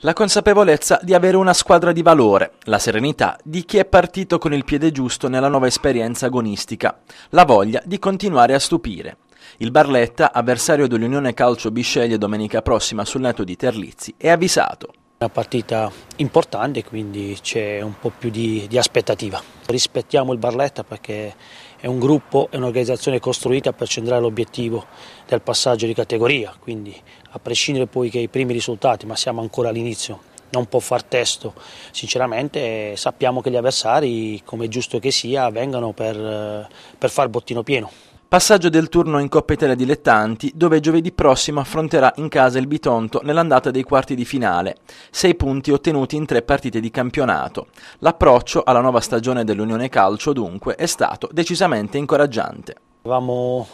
La consapevolezza di avere una squadra di valore, la serenità di chi è partito con il piede giusto nella nuova esperienza agonistica, la voglia di continuare a stupire. Il Barletta, avversario dell'Unione Calcio Bisceglie domenica prossima sul netto di Terlizzi, è avvisato. Una partita importante, quindi c'è un po' più di, di aspettativa. Rispettiamo il Barletta perché è un gruppo, è un'organizzazione costruita per centrare l'obiettivo del passaggio di categoria, quindi a prescindere poi che i primi risultati, ma siamo ancora all'inizio, non può far testo. Sinceramente sappiamo che gli avversari, come è giusto che sia, vengano per, eh, per far bottino pieno. Passaggio del turno in Coppa Italia Dilettanti, dove giovedì prossimo affronterà in casa il Bitonto nell'andata dei quarti di finale, sei punti ottenuti in tre partite di campionato. L'approccio alla nuova stagione dell'Unione Calcio, dunque, è stato decisamente incoraggiante. Avevamo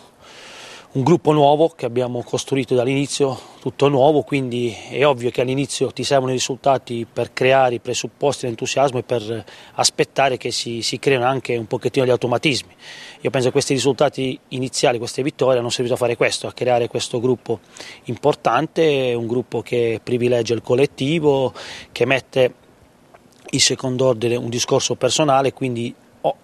un gruppo nuovo che abbiamo costruito dall'inizio, tutto nuovo, quindi è ovvio che all'inizio ti servono i risultati per creare i presupposti l'entusiasmo e per aspettare che si, si creino anche un pochettino gli automatismi. Io penso che questi risultati iniziali, queste vittorie hanno servito a fare questo, a creare questo gruppo importante, un gruppo che privilegia il collettivo, che mette in secondo ordine un discorso personale, quindi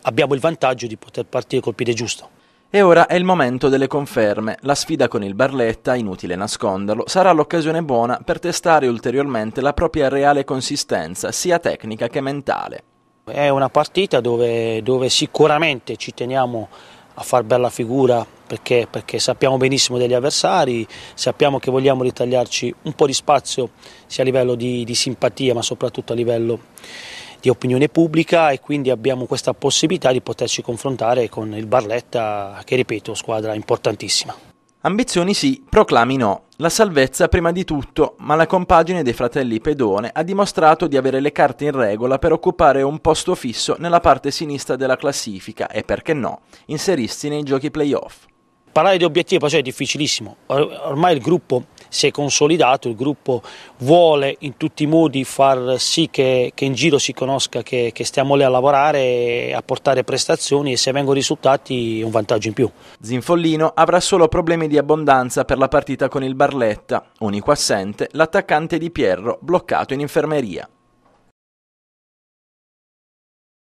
abbiamo il vantaggio di poter partire col piede giusto. E ora è il momento delle conferme. La sfida con il Barletta, inutile nasconderlo, sarà l'occasione buona per testare ulteriormente la propria reale consistenza, sia tecnica che mentale. È una partita dove, dove sicuramente ci teniamo a far bella figura perché, perché, sappiamo benissimo degli avversari, sappiamo che vogliamo ritagliarci un po' di spazio sia a livello di, di simpatia ma soprattutto a livello di opinione pubblica e quindi abbiamo questa possibilità di poterci confrontare con il Barletta che ripeto squadra importantissima. Ambizioni sì, proclami no. La salvezza prima di tutto, ma la compagine dei fratelli Pedone ha dimostrato di avere le carte in regola per occupare un posto fisso nella parte sinistra della classifica e perché no, inserirsi nei giochi playoff. Parlare di obiettivo cioè, è difficilissimo, ormai il gruppo si è consolidato, il gruppo vuole in tutti i modi far sì che, che in giro si conosca che, che stiamo lì a lavorare, a portare prestazioni e se vengono risultati un vantaggio in più. Zinfollino avrà solo problemi di abbondanza per la partita con il Barletta, unico assente l'attaccante di Pierro bloccato in infermeria.